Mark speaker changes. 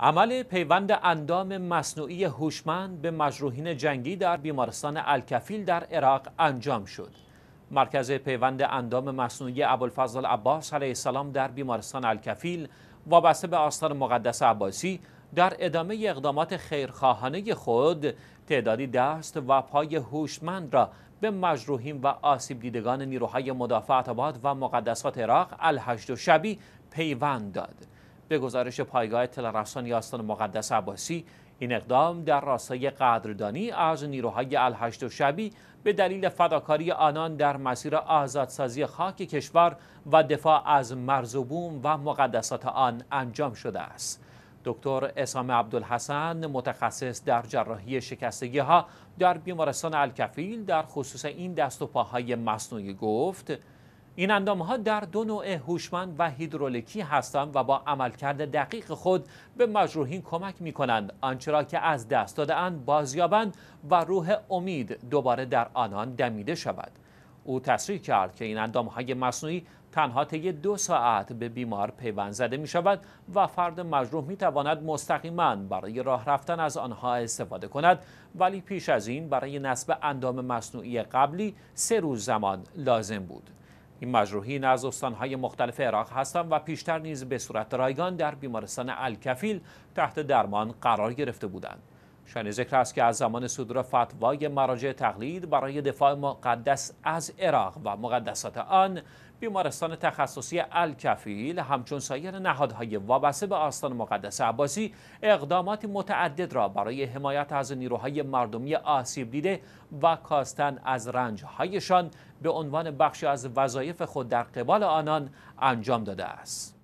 Speaker 1: عمل پیوند اندام مصنوعی هوشمند به مجروحین جنگی در بیمارستان الکفیل در عراق انجام شد. مرکز پیوند اندام مصنوعی ابوالفضل عباس علیه السلام در بیمارستان الکفیل وابسته به آستان مقدس عباسی در ادامه اقدامات خیرخواهانه خود تعدادی دست و پای هوشمند را به مجروحین و آسیب دیدگان نیروهای مدافعت آباد و مقدسات عراق الهشت و شبی پیوند داد. به گزارش پایگاه تلرسانی آستان مقدس عباسی این اقدام در راستای قدردانی از نیروهای الهشت و شبی به دلیل فداکاری آنان در مسیر آزادسازی خاک کشور و دفاع از مرز و مقدسات آن انجام شده است. دکتر اسام عبدالحسن متخصص در جراحی شکستگی ها در بیمارستان الکفیل در خصوص این دست و پاهای مصنوعی گفت این اندام ها در دو نوع هوشمند و هیدرولیکی هستند و با عملکرد دقیق خود به مجروحین کمک می کنند آنچه را که از دست اند بازیابند و روح امید دوباره در آنان دمیده شود او تصریح کرد که این اندام های مصنوعی تنها طی دو ساعت به بیمار پیوند زده می شود و فرد مجروح می تواند مستقیما برای راه رفتن از آنها استفاده کند ولی پیش از این برای نصب اندام مصنوعی قبلی سه روز زمان لازم بود این مجروحین از استانهای مختلف عراق هستند و پیشتر نیز به صورت رایگان در بیمارستان الکفیل تحت درمان قرار گرفته بودند. شنی ذکر است که از زمان صدور فتوای مراجع تقلید برای دفاع مقدس از عراق و مقدسات آن بیمارستان تخصصی الکفیل همچون سایر نهادهای وابسته به آستان مقدس عباسی اقدامات متعدد را برای حمایت از نیروهای مردمی آسیب دیده و کاستن از رنجهایشان به عنوان بخشی از وظایف خود در قبال آنان انجام داده است.